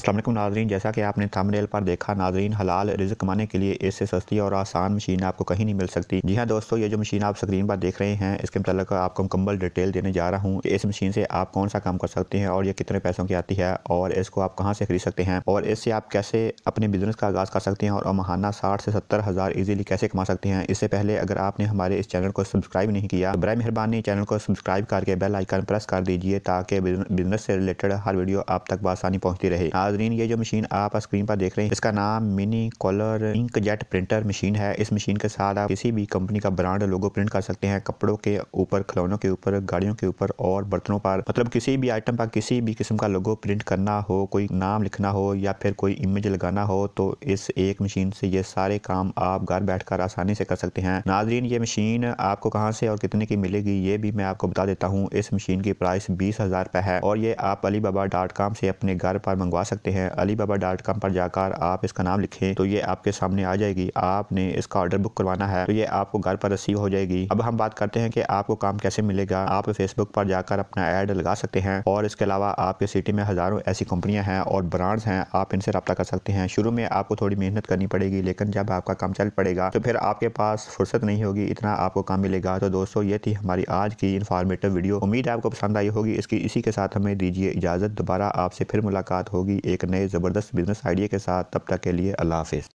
असलम नाजरीन जैसा कि आपने थमरेल पर देखा नाजरीन हलाल रिज कमाने के लिए इससे सस्ती और आसान मशीन आपको कहीं नहीं मिल सकती जी हाँ दोस्तों ये जो मशीन आप स्क्रीन पर देख रहे हैं इसके मतलब आपको मुकम्मल डिटेल देने जा रहा हूँ इस मशीन से आप कौन सा काम कर सकते हैं और ये कितने पैसों की आती है और इसको आप कहाँ से खरीद सकते हैं और इससे आप कैसे अपने बिजनेस का आगाज़ कर सकते हैं और महाना साठ से सत्तर हज़ार ईजिली कैसे कमा सकते हैं इससे पहले अगर आपने हमारे इस चैनल को सब्सक्राइब नहीं किया तो बर मेहरबानी चैनल को सब्सक्राइब करके बेल आइकन प्रेस कर दीजिए ताकि बिजनेस से रिलेटेड हर वीडियो आप तक बसानी पहुँचती रहे नाजरीन ये जो मशीन आप स्क्रीन पर देख रहे हैं इसका नाम mini colour ink jet printer machine है इस मशीन के साथ आप किसी भी कंपनी का ब्रांड लोगो प्रिंट कर सकते हैं कपड़ों के ऊपर खिलौनों के ऊपर गाड़ियों के ऊपर और बर्तनों पर मतलब किसी भी आइटम पर किसी भी किस्म का लोगो प्रिंट करना हो कोई नाम लिखना हो या फिर कोई इमेज लगाना हो तो इस एक मशीन से ये सारे काम आप घर कर आसानी से कर सकते हैं नाजरीन ये मशीन आपको कहाँ से और कितने की मिलेगी ये भी मैं आपको बता देता हूँ इस मशीन की प्राइस बीस हजार है और ये आप अली बाबा डॉट कॉम से अपने घर पर मंगवा सकते सकते हैं अली बाबा डॉट कॉम पर जाकर आप इसका नाम लिखें तो ये आपके सामने आ जाएगी आपने इसका ऑर्डर बुक करवाना है तो ये आपको घर पर रिसीव हो जाएगी अब हम बात करते हैं कि आपको काम कैसे मिलेगा आप फेसबुक पर जाकर अपना एड लगा सकते हैं और इसके अलावा आपके सिटी में हज़ारों ऐसी कंपनियां हैं और ब्रांड्स हैं आप इनसे रब्ता कर सकते हैं शुरू में आपको थोड़ी मेहनत करनी पड़ेगी लेकिन जब आपका काम चल पड़ेगा तो फिर आपके पास फुर्सत नहीं होगी इतना आपको काम मिलेगा तो दोस्तों ये थी हमारी आज की इन्फॉर्मेटिव वीडियो उम्मीद आपको पसंद आई होगी इसकी इसी के साथ हमें दीजिए इजाज़त दोबारा आपसे फिर मुलाकात होगी एक नए ज़बरदस्त बिजनेस आइडिया के साथ तब तक के लिए अल्लाह हाफिज़